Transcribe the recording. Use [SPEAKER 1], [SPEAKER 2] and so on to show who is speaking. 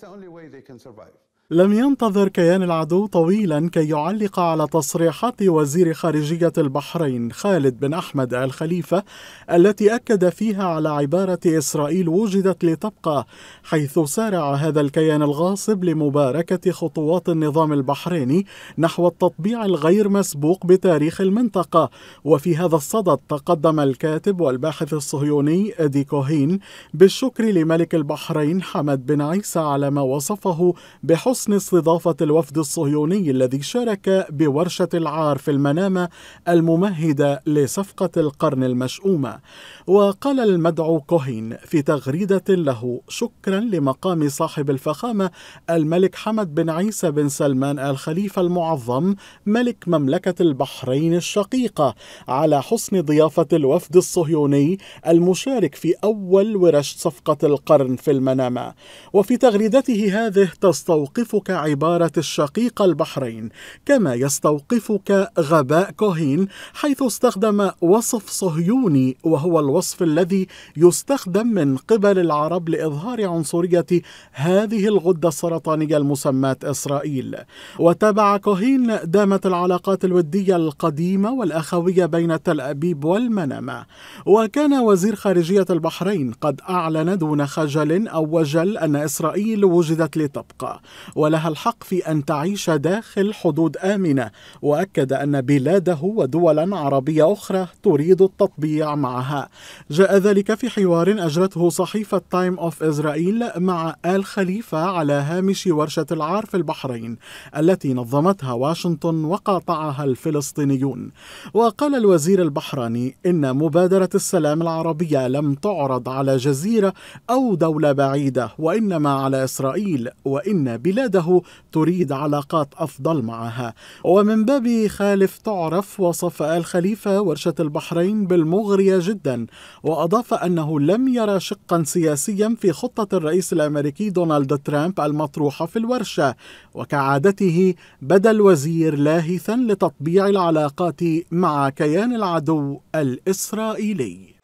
[SPEAKER 1] That's the only way they can survive. لم ينتظر كيان العدو طويلا كي يعلق على تصريحات وزير خارجية البحرين خالد بن أحمد آل خليفة التي أكد فيها على عبارة إسرائيل وجدت لتبقى حيث سارع هذا الكيان الغاصب لمباركة خطوات النظام البحريني نحو التطبيع الغير مسبوق بتاريخ المنطقة وفي هذا الصدد تقدم الكاتب والباحث الصهيوني أدي كوهين بالشكر لملك البحرين حمد بن عيسى على ما وصفه بحسن حسن استضافة الوفد الصهيوني الذي شارك بورشة العار في المنامة الممهدة لصفقة القرن المشؤومة وقال المدعو كوهين في تغريدة له شكرا لمقام صاحب الفخامة الملك حمد بن عيسى بن سلمان الخليفة المعظم ملك مملكة البحرين الشقيقة على حسن ضيافة الوفد الصهيوني المشارك في أول ورش صفقة القرن في المنامة وفي تغريدته هذه تستوقف يستوقفك عبارة الشقيق البحرين كما يستوقفك غباء كوهين حيث استخدم وصف صهيوني وهو الوصف الذي يستخدم من قبل العرب لإظهار عنصرية هذه الغدة السرطانية المسماة إسرائيل وتابع كوهين دامت العلاقات الودية القديمة والأخوية بين تل أبيب والمنامة وكان وزير خارجية البحرين قد أعلن دون خجل أو وجل أن إسرائيل وجدت لتبقى ولها الحق في أن تعيش داخل حدود آمنة وأكد أن بلاده ودولا عربية أخرى تريد التطبيع معها جاء ذلك في حوار أجرته صحيفة تايم أوف إسرائيل مع آل خليفة على هامش ورشة العار في البحرين التي نظمتها واشنطن وقاطعها الفلسطينيون وقال الوزير البحراني إن مبادرة السلام العربية لم تعرض على جزيرة أو دولة بعيدة وإنما على إسرائيل وإن بلاد أولاده تريد علاقات أفضل معها ومن باب خالف تعرف وصف آل خليفة ورشة البحرين بالمغرية جدا وأضاف أنه لم يرى شقا سياسيا في خطة الرئيس الأمريكي دونالد ترامب المطروحة في الورشة وكعادته بدا الوزير لاهثا لتطبيع العلاقات مع كيان العدو الإسرائيلي